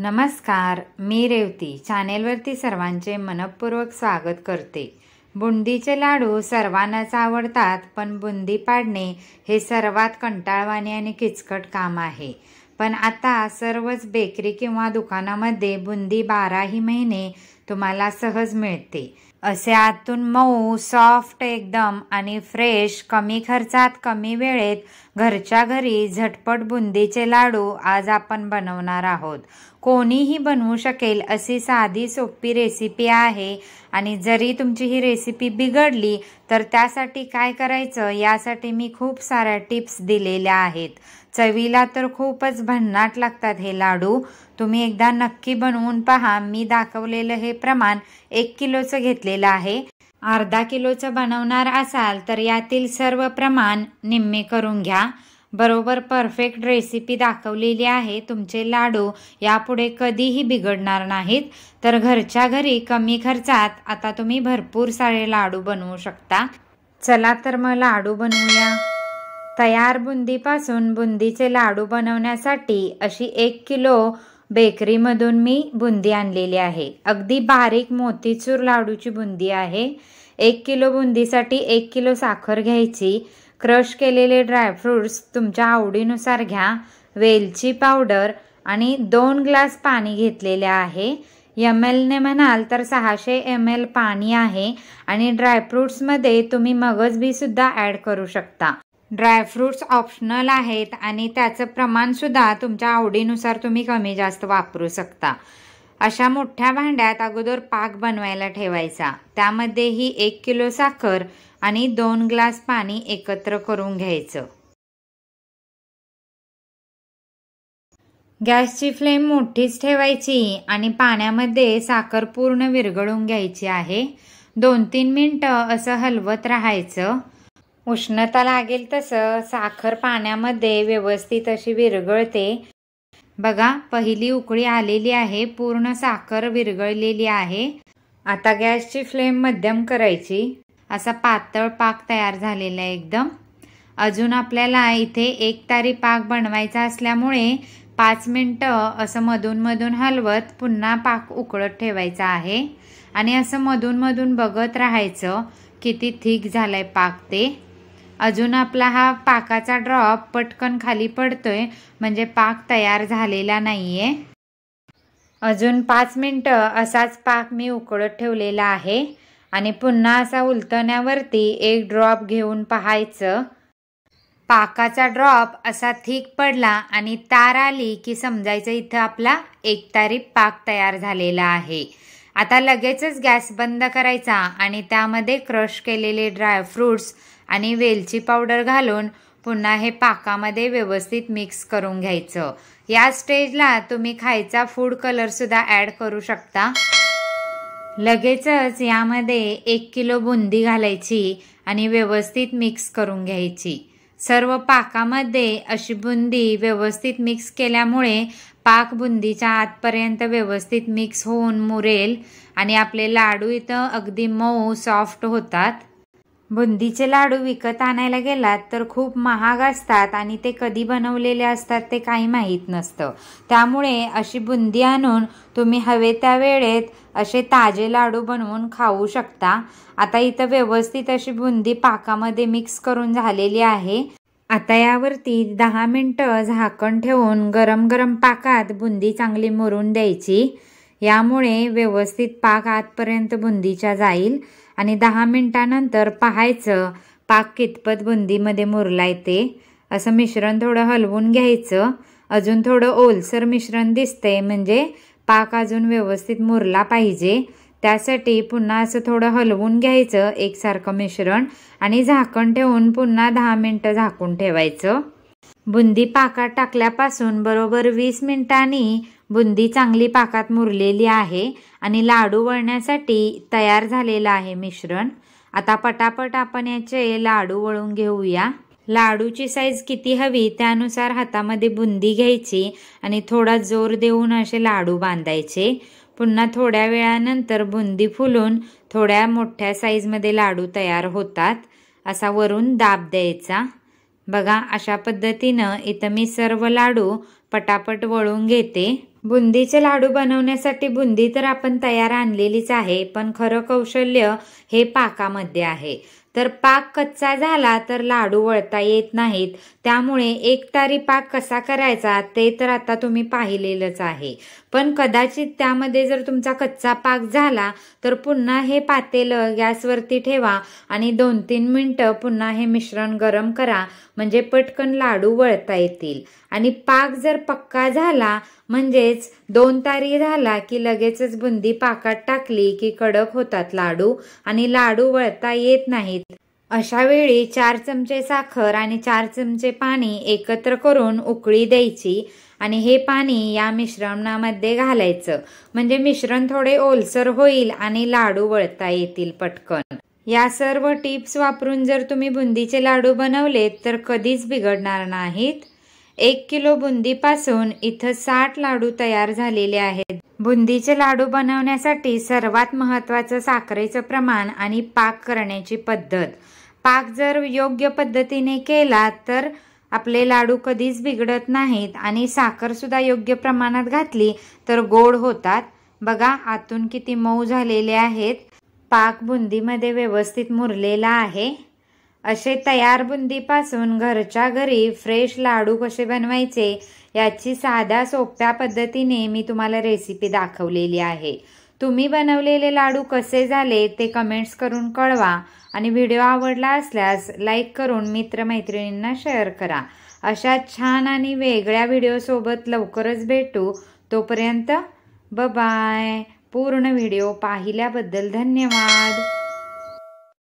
नमस्कार मी रेवती चॅनेलवरती सर्वांचे मनपूर्वक स्वागत करते बुंदीचे लाडू सर्वांनाच आवडतात पण बुंदी पाडणे हे सर्वात कंटाळवाणे आणि किचकट काम आहे पण आता सर्वच बेकरी किंवा दुकानामध्ये बुंदी बाराही महिने तुम्हाला सहज मिळते असे आतून मऊ सॉफ्ट एकदम आणि फ्रेश कमी खर्चात कमी वेळेत घरच्या घरी झटपट बुंदीचे लाडू आज आपण बनवणार आहोत कोणीही बनवू शकेल अशी साधी सोपी रेसिपी आहे आणि जरी तुमची ही रेसिपी बिघडली तर त्यासाठी काय करायचं यासाठी मी खूप साऱ्या टिप्स दिलेल्या आहेत चवीला तर खूपच भन्नाट लागतात हे लाडू तुम्ही एकदा नक्की बनवून पहा मी दाखवलेलं हे प्रमाण एक किलोचं घेतलेलं आहे अर्धा किलोचं बनवणार असाल तर यातील सर्व प्रमाण निम्मे करून घ्या बरोबर परफेक्ट रेसिपी दाखवलेली आहे तुमचे लाडू यापुढे कधीही बिघडणार नाहीत तर घरच्या घरी कमी खर्चात आता तुम्ही भरपूर सारे लाडू बनवू शकता चला तर मग लाडू बनवूया तयार बुंदीपासून बुंदीचे लाडू बनवण्यासाठी अशी एक किलो बेकरीमधून मी बुंदी आणलेली आहे अगदी बारीक मोतीचूर लाडूची बुंदी आहे एक किलो बुंदीसाठी एक किलो साखर घ्यायची क्रश केलेले ड्रायफ्रुट्स तुमच्या आवडीनुसार घ्या वेलची पावडर आणि दोन ग्लास पाणी घेतलेले आहे एम एलने म्हणाल तर सहाशे एम एल पाणी आहे आणि ड्रायफ्रुट्समध्ये तुम्ही मगज सुद्धा ॲड करू शकता ड्रायफ्रूट्स ऑप्शनल आहेत आणि त्याचं प्रमाणसुद्धा तुमच्या आवडीनुसार तुम्ही कमी जास्त वापरू शकता अशा मोठ्या भांड्यात अगोदर पाक बनवायला ठेवायचा त्यामध्येही एक किलो साखर आणि दोन ग्लास पाणी एकत्र करून घ्यायचं गॅसची फ्लेम मोठीच ठेवायची आणि पाण्यामध्ये साखर पूर्ण विरघळून घ्यायची आहे दोन तीन मिनटं असं हलवत राहायचं उष्णता लागेल तसं साखर पाण्यामध्ये व्यवस्थित अशी विरघळते बघा पहिली उकळी आलेली आहे पूर्ण साखर विरघळलेली आहे आता गॅसची फ्लेम मध्यम करायची असा पातळ पाक तयार झालेला आहे एकदम अजून आपल्याला इथे एक तारी पाक बनवायचा असल्यामुळे पाच मिनटं असं मधूनमधून हलवत पुन्हा पाक उकळत ठेवायचा आहे आणि असं मधूनमधून बघत राहायचं किती थिक झालं पाक ते अजून आपला हा पाकाचा ड्रॉप पटकन खाली पडतोय म्हणजे पाक तयार झालेला नाहीये अजून पाच मिनटं असाच पाक मी उकळत ठेवलेला आहे आणि पुन्हा असा उलतण्यावरती एक ड्रॉप घेऊन पाहायचं पाकाचा ड्रॉप असा थिक पडला आणि तार आली की समजायचं इथं आपला एक एकतारी पाक तयार झालेला आहे आता लगेचच गॅस बंद करायचा आणि त्यामध्ये क्रश केलेले ड्रायफ्रूट्स आणि वेलची पावडर घालून पुन्हा हे पाकामध्ये व्यवस्थित मिक्स करून घ्यायचं या स्टेजला तुम्ही खायचा फूड कलरसुद्धा ॲड करू शकता लगेचच यामध्ये एक किलो बुंदी घालायची आणि व्यवस्थित मिक्स करून घ्यायची सर्व पाकामध्ये अशी बुंदी व्यवस्थित मिक्स केल्यामुळे पाक बुंदीच्या आतपर्यंत व्यवस्थित मिक्स होऊन मुरेल आणि आपले लाडू इथं अगदी मऊ सॉफ्ट होतात बुंदीचे लाडू विकत आणायला गेलात तर खूप महाग असतात आणि ते कधी बनवलेले असतात ते काही माहीत नसतं त्यामुळे अशी बुंदी आणून तुम्ही हवे त्या वेळेत असे ताजे लाडू बनवून खाऊ शकता आता इथं व्यवस्थित अशी बुंदी पाकामध्ये मिक्स करून झालेली आहे आता यावरती दहा मिनटं झाकण ठेवून गरम गरम पाकात बुंदी चांगली मुरून द्यायची यामुळे व्यवस्थित पाक आतपर्यंत बुंदीच्या जाईल आणि दहा मिनटानंतर पाहायचं पाक कितपत बुंदीमध्ये मुरलाय ते असं मिश्रण थोडं हलवून घ्यायचं अजून थोडं ओलसर मिश्रण दिसतंय म्हणजे पाक अजून व्यवस्थित मुरला पाहिजे त्यासाठी पुन्हा असं थोडं हलवून घ्यायचं एकसारखं मिश्रण आणि झाकण ठेवून पुन्हा दहा मिनटं झाकून ठेवायचं बुंदी पाकात टाकल्यापासून बरोबर वीस मिनिटांनी बुंदी चांगली पाकात मुरलेली आहे आणि लाडू वळण्यासाठी तयार झालेलं आहे मिश्रण आता पटापट आपण याचे लाडू वळून घेऊया लाडूची साईज किती हवी त्यानुसार हातामध्ये बुंदी घ्यायची आणि थोडा जोर देऊन असे लाडू बांधायचे पुन्हा थोड्या वेळानंतर बुंदी फुलून थोड्या मोठ्या साईजमध्ये लाडू तयार होतात असा वरून दाब द्यायचा बघा अशा पद्धतीनं इथं मी सर्व लाडू पटापट वळून घेते बुंदीचे लाडू बनवण्यासाठी बुंदी तर आपण तयार आणलेलीच आहे पण खरं कौशल्य हे पाकामध्ये आहे तर पाक कच्चा झाला तर लाडू वळता येत नाहीत त्यामुळे तारी पाक कसा करायचा ते तर आता तुम्ही पाहिलेलंच आहे पण कदाचित त्यामध्ये जर तुमचा कच्चा पाक झाला तर पुन्हा हे पातेलं गॅसवरती ठेवा आणि दोन तीन मिनटं पुन्हा हे मिश्रण गरम करा म्हणजे पटकन लाडू वळता येतील आणि पाक जर पक्का झाला म्हणजेच दोन तारी झाला की लगेचच बुंदी पाकात टाकली की कडक होतात लाडू आणि लाडू वळता येत नाहीत अशा वेळी चार चमचे साखर आणि चार चमचे पाणी एकत्र करून उकळी द्यायची आणि हे पाणी या मिश्रणामध्ये घालायचं म्हणजे मिश्रण थोडे ओलसर होईल आणि लाडू वळता येतील पटकन या सर्व टिप्स वापरून जर तुम्ही बुंदीचे लाडू बनवले तर कधीच बिघडणार नाहीत एक किलो बुंदीपासून इथं साठ लाडू तयार झालेले आहेत बुंदीचे लाडू बनवण्यासाठी सर्वात महत्वाचं साखरेचं प्रमाण आणि पाक करण्याची पद्धत पाक जर योग्य पद्धतीने केला तर आपले लाडू कधीच बिघडत नाहीत आणि साखरसुद्धा योग्य प्रमाणात घातली तर गोड होतात बघा आतून किती मऊ झालेले आहेत पाक बुंदीमध्ये व्यवस्थित मुरलेला आहे असे तयार बुंदीपासून घरच्या घरी फ्रेश लाडू कसे बनवायचे याची साध्या सोप्या पद्धतीने मी तुम्हाला रेसिपी दाखवलेली आहे तुम्ही बनवलेले लाडू कसे झाले ते कमेंट्स करून कळवा आणि व्हिडिओ आवडला असल्यास लाईक करून मित्रमैत्रिणींना शेअर करा अशा छान आणि वेगळ्या व्हिडिओसोबत लवकरच भेटू तोपर्यंत बाय पूर्ण व्हिडिओ पाहिल्याबद्दल धन्यवाद